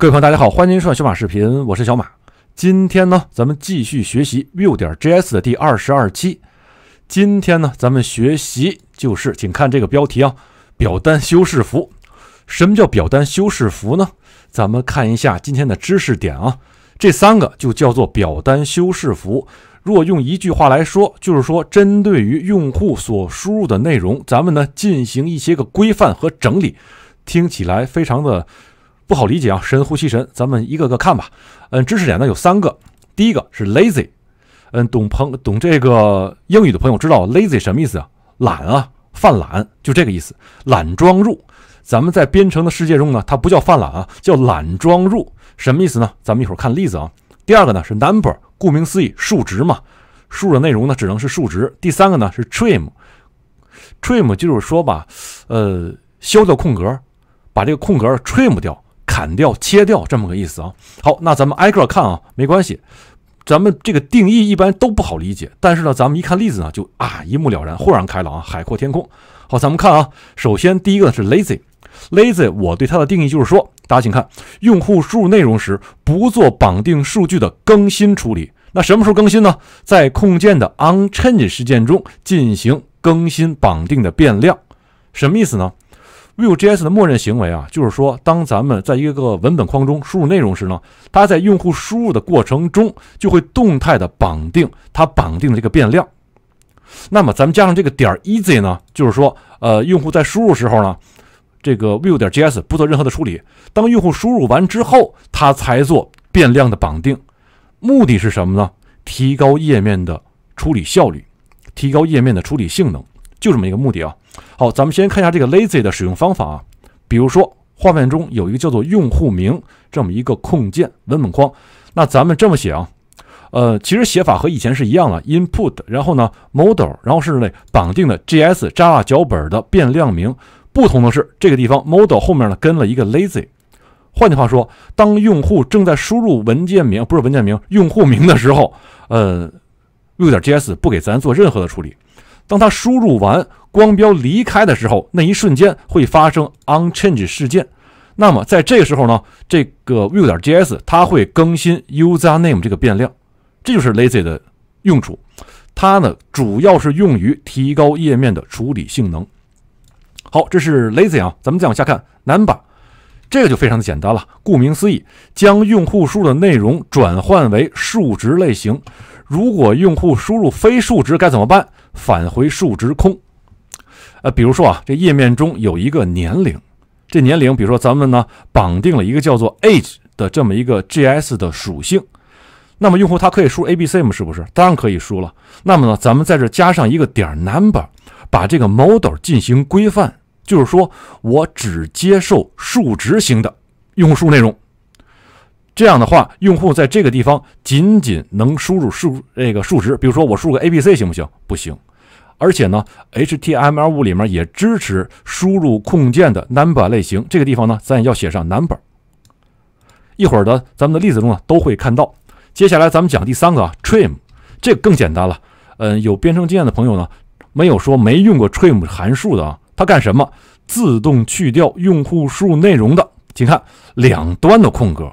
各位朋友，大家好，欢迎收看小马视频，我是小马。今天呢，咱们继续学习 Vue 点 JS 的第二十二期。今天呢，咱们学习就是，请看这个标题啊，表单修饰符。什么叫表单修饰符呢？咱们看一下今天的知识点啊，这三个就叫做表单修饰符。若用一句话来说，就是说针对于用户所输入的内容，咱们呢进行一些个规范和整理，听起来非常的。不好理解啊！神乎其神，咱们一个个看吧。嗯，知识点呢有三个。第一个是 lazy，嗯，懂朋懂这个英语的朋友知道 lazy 什么意思啊？懒啊，犯懒，就这个意思。懒装入，咱们在编程的世界中呢，它不叫犯懒啊，叫懒装入。什么意思呢？咱们一会儿看例子啊。第二个呢是 number，顾名思义，数值嘛。数的内容呢只能是数值。第三个呢是 trim，trim 就是说吧，呃，消掉空格，把这个空格 trim 掉。砍掉、切掉，这么个意思啊。好，那咱们挨个看啊，没关系。咱们这个定义一般都不好理解，但是呢，咱们一看例子呢，就啊一目了然，豁然开朗啊，海阔天空。好，咱们看啊，首先第一个是 lazy，lazy 我对它的定义就是说，大家请看，用户输入内容时不做绑定数据的更新处理。那什么时候更新呢？在控件的 on change 事件中进行更新绑定的变量，什么意思呢？Vue.js 的默认行为啊，就是说，当咱们在一个文本框中输入内容时呢，它在用户输入的过程中就会动态的绑定它绑定的这个变量。那么咱们加上这个点儿 easy 呢，就是说，呃，用户在输入时候呢，这个 Vue 点 js 不做任何的处理，当用户输入完之后，它才做变量的绑定。目的是什么呢？提高页面的处理效率，提高页面的处理性能。就这么一个目的啊，好，咱们先看一下这个 lazy 的使用方法啊。比如说，画面中有一个叫做用户名这么一个控件文本框，那咱们这么写啊，呃，其实写法和以前是一样的，input，然后呢 model，然后是绑定的 js java 脚本的变量名。不同的是，这个地方 model 后面呢跟了一个 lazy。换句话说，当用户正在输入文件名不是文件名用户名的时候，呃，入点 js 不给咱做任何的处理。当他输入完光标离开的时候，那一瞬间会发生 on change 事件。那么在这个时候呢，这个 view.js 它会更新 username 这个变量。这就是 lazy 的用处。它呢，主要是用于提高页面的处理性能。好，这是 lazy 啊。咱们再往下看 number，这个就非常的简单了。顾名思义，将用户输入的内容转换为数值类型。如果用户输入非数值该怎么办？返回数值空，呃，比如说啊，这页面中有一个年龄，这年龄，比如说咱们呢绑定了一个叫做 age 的这么一个 g s 的属性，那么用户他可以输 a b c 吗？是不是？当然可以输了。那么呢，咱们在这加上一个点儿 number，把这个 model 进行规范，就是说我只接受数值型的用户输内容。这样的话，用户在这个地方仅仅能输入数那个数值，比如说我输个 A B C 行不行？不行。而且呢，HTML 5里面也支持输入控件的 number 类型，这个地方呢咱也要写上 number。一会儿呢，咱们的例子中呢都会看到。接下来咱们讲第三个 trim，这个更简单了。嗯，有编程经验的朋友呢，没有说没用过 trim 函数的啊。它干什么？自动去掉用户输入内容的，请看两端的空格。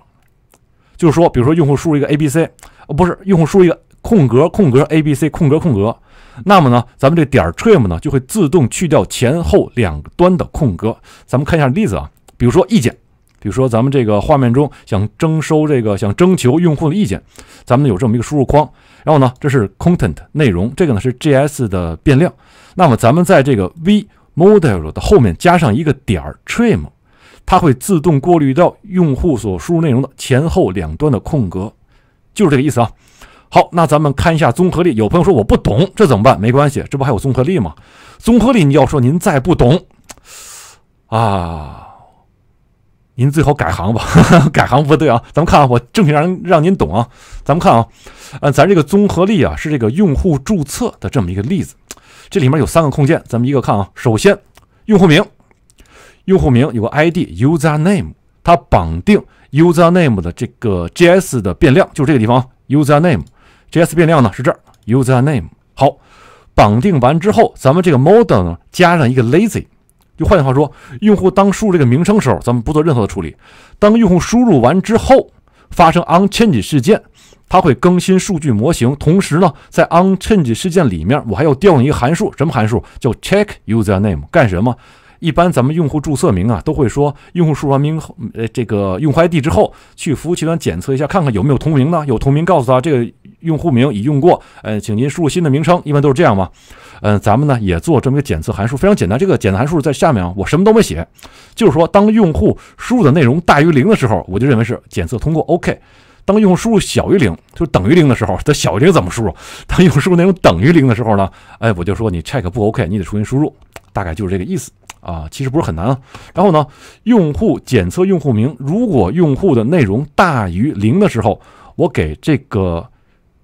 就是说，比如说用户输入一个 A B C，呃，不是，用户输入一个空格空格 A B C 空格空格，那么呢，咱们这点儿 trim 呢就会自动去掉前后两端的空格。咱们看一下例子啊，比如说意见，比如说咱们这个画面中想征收这个想征求用户的意见，咱们有这么一个输入框，然后呢，这是 content 内容，这个呢是 JS 的变量，那么咱们在这个 v model 的后面加上一个点儿 trim。它会自动过滤掉用户所输入内容的前后两端的空格，就是这个意思啊。好，那咱们看一下综合力。有朋友说我不懂，这怎么办？没关系，这不还有综合力吗？综合力，你要说您再不懂啊，您最好改行吧。改行不对啊。咱们看啊，我正品让让您懂啊。咱们看啊，呃，咱这个综合力啊，是这个用户注册的这么一个例子。这里面有三个控件，咱们一个看啊。首先，用户名。用户名有个 ID，username，它绑定 username 的这个 JS 的变量，就这个地方，username，JS 变量呢是这儿，username。好，绑定完之后，咱们这个 model 呢加上一个 lazy，就换句话说，用户当输入这个名称时候，咱们不做任何的处理。当用户输入完之后，发生 u n c h a n g e 事件，它会更新数据模型。同时呢，在 u n c h a n g e 事件里面，我还要调用一个函数，什么函数？叫 check username，干什么？一般咱们用户注册名啊，都会说用户输入完名后，呃，这个用户 ID 之后去服务器端检测一下，看看有没有同名呢？有同名，告诉他这个用户名已用过，呃，请您输入新的名称。一般都是这样嘛。嗯，咱们呢也做这么一个检测函数，非常简单。这个检测函数在下面啊，我什么都没写，就是说当用户输入的内容大于零的时候，我就认为是检测通过 OK。当用户输入小于零，就等于零的时候，它小于零怎么输入？当用户输入内容等于零的时候呢？哎，我就说你 check 不 OK，你得重新输入。大概就是这个意思。啊，其实不是很难啊。然后呢，用户检测用户名，如果用户的内容大于零的时候，我给这个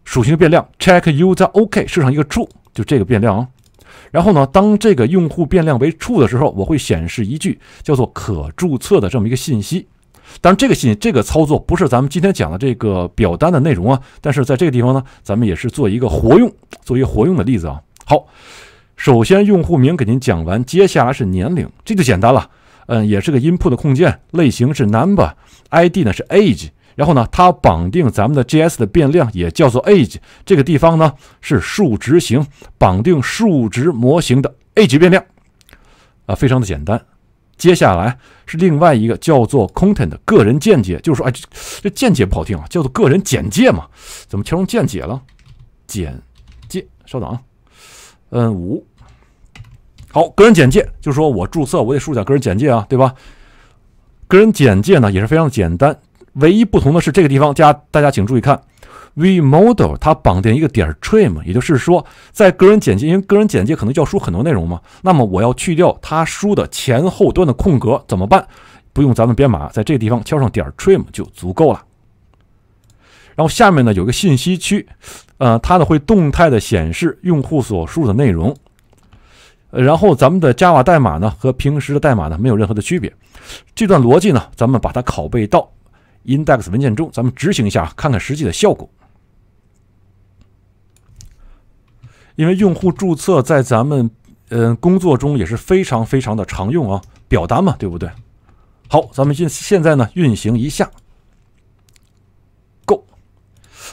属性变量 check user ok 设上一个 true，就这个变量啊。然后呢，当这个用户变量为 true 的时候，我会显示一句叫做可注册的这么一个信息。当然这个信这个操作不是咱们今天讲的这个表单的内容啊，但是在这个地方呢，咱们也是做一个活用，做一个活用的例子啊。好。首先，用户名给您讲完，接下来是年龄，这就简单了。嗯，也是个音铺的控件，类型是 number，id 呢是 age，然后呢，它绑定咱们的 js 的变量也叫做 age，这个地方呢是数值型，绑定数值模型的 age 变量，啊，非常的简单。接下来是另外一个叫做 content，个人见解，就是说，哎，这见解不好听啊，叫做个人简介嘛，怎么形容见解了？简介，稍等啊，嗯，五。好，个人简介就是说我注册，我得输入点个人简介啊，对吧？个人简介呢也是非常简单，唯一不同的是这个地方，加大家请注意看，v model 它绑定一个点 trim，也就是说，在个人简介因为个人简介可能就要输很多内容嘛，那么我要去掉它输的前后端的空格怎么办？不用咱们编码，在这个地方敲上点 trim 就足够了。然后下面呢有个信息区，呃，它呢会动态的显示用户所输的内容。然后咱们的 Java 代码呢，和平时的代码呢没有任何的区别。这段逻辑呢，咱们把它拷贝到 index 文件中，咱们执行一下，看看实际的效果。因为用户注册在咱们嗯工作中也是非常非常的常用啊，表单嘛，对不对？好，咱们现现在呢运行一下。Go，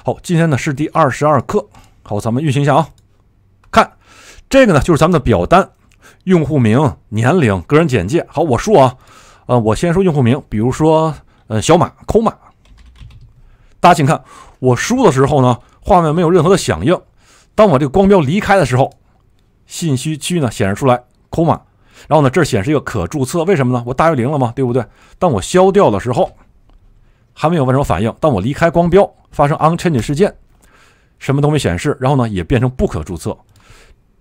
好，今天呢是第二十二课。好，咱们运行一下啊。这个呢就是咱们的表单，用户名、年龄、个人简介。好，我输啊，呃，我先说用户名，比如说，呃，小马，扣马。大家请看，我输的时候呢，画面没有任何的响应。当我这个光标离开的时候，信息区呢显示出来扣马。然后呢，这显示一个可注册，为什么呢？我大于零了嘛，对不对？当我消掉的时候，还没有完成反应。当我离开光标，发生 u n c h a n g e 事件，什么都没显示。然后呢，也变成不可注册。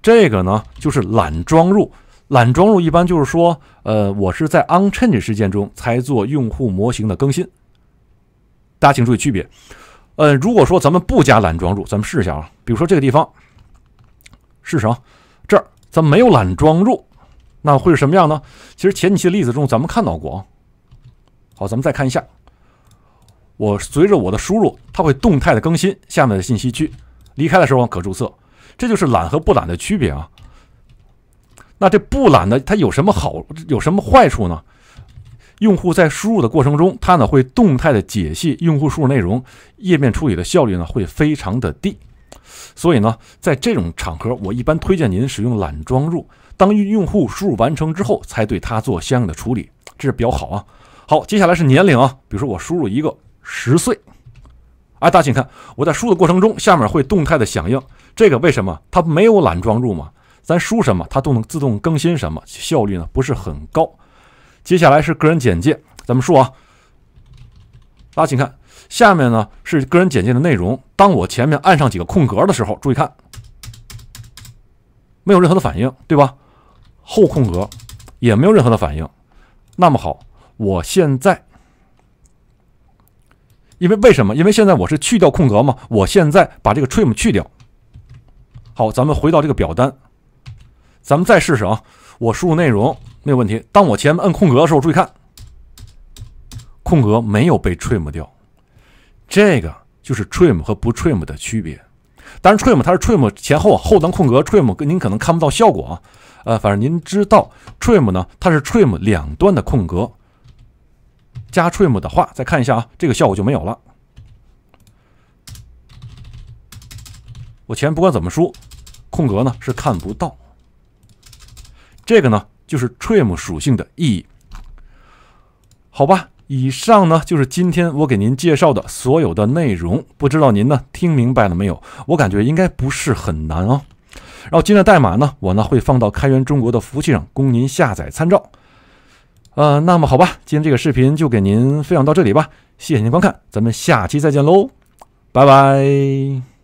这个呢，就是懒装入。懒装入一般就是说，呃，我是在 onchange 事件中才做用户模型的更新。大家请注意区别。呃，如果说咱们不加懒装入，咱们试一下啊。比如说这个地方，试么？这儿，咱没有懒装入，那会是什么样呢？其实前几期的例子中咱们看到过啊。好，咱们再看一下，我随着我的输入，它会动态的更新下面的信息区。离开的时候可注册。这就是懒和不懒的区别啊。那这不懒的，它有什么好，有什么坏处呢？用户在输入的过程中，它呢会动态的解析用户输入内容，页面处理的效率呢会非常的低。所以呢，在这种场合，我一般推荐您使用懒装入，当用户输入完成之后，才对它做相应的处理，这是比较好啊。好，接下来是年龄啊，比如说我输入一个十岁，哎，大家请看，我在输的过程中，下面会动态的响应。这个为什么它没有懒装入嘛？咱输什么它都能自动更新什么，效率呢不是很高。接下来是个人简介，咱们说啊。大家请看，下面呢是个人简介的内容。当我前面按上几个空格的时候，注意看，没有任何的反应，对吧？后空格也没有任何的反应。那么好，我现在，因为为什么？因为现在我是去掉空格嘛。我现在把这个 trim 去掉。好，咱们回到这个表单，咱们再试试啊。我输入内容没有问题。当我前面摁空格的时候，注意看，空格没有被 trim 掉。这个就是 trim 和不 trim 的区别。当然 trim 它是 trim 前后后端空格 trim，您可能看不到效果啊。呃，反正您知道 trim 呢，它是 trim 两端的空格。加 trim 的话，再看一下啊，这个效果就没有了。我前不管怎么输。空格呢是看不到，这个呢就是 trim 属性的意义，好吧？以上呢就是今天我给您介绍的所有的内容，不知道您呢听明白了没有？我感觉应该不是很难哦。然后今天的代码呢，我呢会放到开源中国的服务器上供您下载参照。呃，那么好吧，今天这个视频就给您分享到这里吧，谢谢您观看，咱们下期再见喽，拜拜。